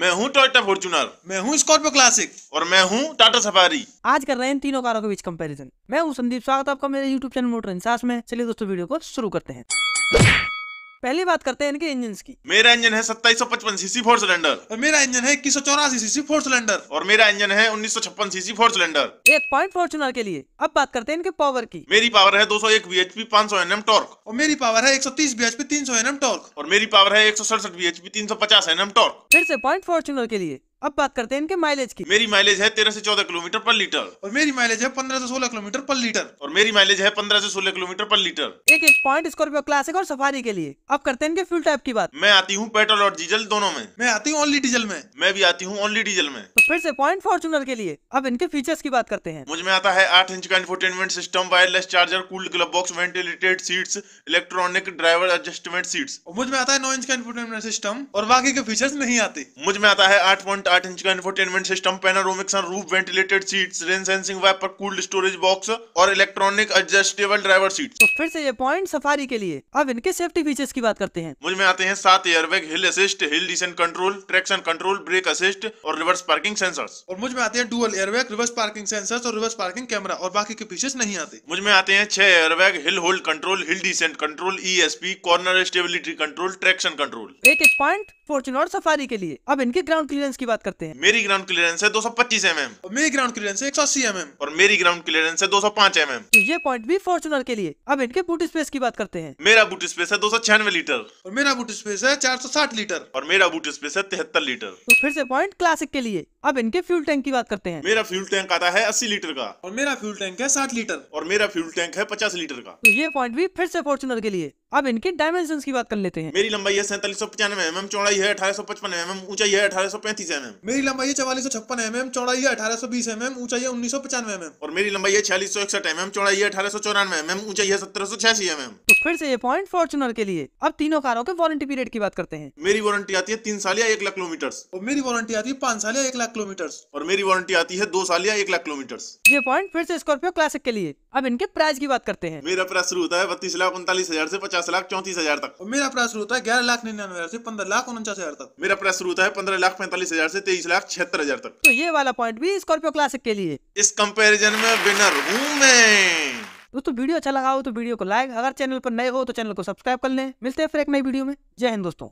मैं हूँ Toyota Fortuner मैं हूँ स्कॉर्पियो क्लासिक और मैं हूँ टाटा सफारी आज कर रहे हैं तीनों कारों के बीच कंपैरिजन मैं हूँ संदीप स्वागत आपका मेरे यूट्यूब चैनल मोटर इंसास में चलिए दोस्तों वीडियो को शुरू करते हैं पहली बात करते हैं इनके इंजन की मेरा इंजन है सत्ताईस सौ पचपन सीसी फोर सिलेंडर और मेरा इंजन है इक्कीस सौ चौरासी सीसी फोर सिलेंडर और मेरा इंजन है उन्नीस सौ छप्पन सीसी फोर सिलेंडर एक पॉइंट फॉर्चुनर के लिए अब बात करते हैं इनके पावर की मेरी पावर है दो सौ एक बी एच पी पांच सौ एन एम टॉर्क और मेरी पावर है एक सौ तीस बी एच पी तीन सौ एन एम टॉर्क और मेरी पावर है एक सौ सड़सठ बी एच पी तीन सौ पचास एन एम टॉर्क फिर से पॉइंट फॉर्चुनर के लिए अब बात करते हैं इनके माइलेज की मेरी माइलेज है तेरह से चौदह किलोमीटर पर लीटर और मेरी माइलेज है पंद्रह से सोलह किलोमीटर पर लीटर और मेरी माइलेज है पंद्रह से सोलह किलोमीटर पर लीटर एक एक पॉइंट स्कॉर्पियो क्लासिक और सफारी के लिए अब करते हैं इनके फ्यूल टाइप की बात मैं आती हूँ पेट्रोल और डीजल दोनों में मैं आती हूँ ओनली डीजल में मैं भी आती हूँ ओनली डीजल में फिर से पॉइंट फॉर्चुनर के लिए अब इनके फीचर्स की बात करते हैं मुझ में आता है आठ इंच का infotainment system wireless charger cooled glove box ventilated seats electronic driver adjustment seats मुझ में आता है नौ इंच का इन्फोटेनमेंट सिस्टम और बाकी के फीचर्स नहीं आते मुझ में आता है आठ पॉइंट आठ इंच का infotainment system panoramic roof ventilated seat rain sensing wiper cooled storage box और इलेक्ट्रॉनिक एडजस्टेबल ड्राइवर सीट तो फिर से ये पॉइंट सफारी के लिए अब इनके सेफ्टी फीचर्स की बात करते हैं मुझ में आते हैं सात airbag hill assist hill descent control traction control brake assist और रिवर्स पार्किंग सेंसर्स और मुझ में आते हैं dual airbag reverse parking sensors और रिवर्स पार्किंग कैमरा और बाकी के फीचर्स नहीं आते मुझ में आते हैं छह airbag hill hold control hill descent control ESP corner stability control traction control एक एक पॉइंट फॉर्चुनर सफारी के लिए अब इनके ग्राउंड क्लियरेंस की बात करते हैं मेरी ग्राउंड क्लियरेंस है दो सौ पच्चीस एम एम और मेरी ग्राउंड क्लियरेंस है एक सौ अस्सी एम एम और मेरी ग्राउंड क्लियरेंस है दो सौ पांच एम एम ये पॉइंट भी फॉर्चुनर के लिए अब इनके बूट स्पेस की बात करते हैं मेरा बूट स्पेस है दो सौ छियानवे लीटर और मेरा बूट स्पेस है चार सौ साठ लीटर और मेरा बूट स्पेस है तिहत्तर लीटर तो फिर से पॉइंट क्लासिक के लिए अब इनके फ्यूल टैंक की बात करते हैं मेरा फ्यूल टैंक आता है अस्सी लीटर का और मेरा फ्यूल टैंक है सात लीटर और मेरा फ्यूल टैंक है पचास लीटर का तो ये पॉइंट भी फिर से फॉर्चुनर के लिए अब इनके डायमेंशन की बात कर लेते हैं मेरी लंबाई है सैंतालीस सौ पचानवे एम एम चौड़ाई है अठारह सौ पचपन एम एम ऊंचाई है अठारह सौ पैंतीस एम एम मेरी लंबाई है चवालीस सौ छप्पन एम एम चौड़ाई है अठारह सौ बीस एम एम ऊंचाई है उन्नीस सौ पचानवे एम एम और मेरी लंबाई है छियालीस सौ इकसठ एम एम चौड़ाई है अठारह सौ चौरानवे एम एम ऊंचाई है सत्रह सौ छियासी एम एम तो फिर से ये पॉइंट फॉर्चुनर के लिए अब तीनों कारों के वारंटी पीरियड की बात करते हैं मेरी वारंटी आती है तीन साल या एक लाख किलोमीटर और मेरी वारंटी आती है पांच साल या एक लाख किलोमीटर और मेरी वारंटी आती है दो साल या एक लाख किलोमीटर ये पॉइंट फिर से स्कॉर्पियो क्लासिक के लिए अब इनके प्राइस की बात करते हैं मेरा प्राइस शुरू होता है बत्तीस लाख उनतालीस हजार से पचास लाख चौंतीस हजार तक और मेरा प्राइस शुरू होता है ग्यारह लाख निन्यानवे हजार से पंद्रह लाख उनचास हजार तक मेरा प्राइस शुरू होता है पंद्रह लाख पैंतालीस हजार से तेईस लाख छिहत्तर हजार तक तो ये वाला पॉइंट भी स्कॉर्पियो क्लासिक के लिए इस कंपेरिजन में विनर हूँ मैं दोस्तों वीडियो अच्छा लगा हो तो वीडियो को लाइक अगर चैनल पर नए हो तो चैनल को सब्सक्राइब कर लें मिलते हैं फिर एक नई वीडियो में जय हिंद दोस्तों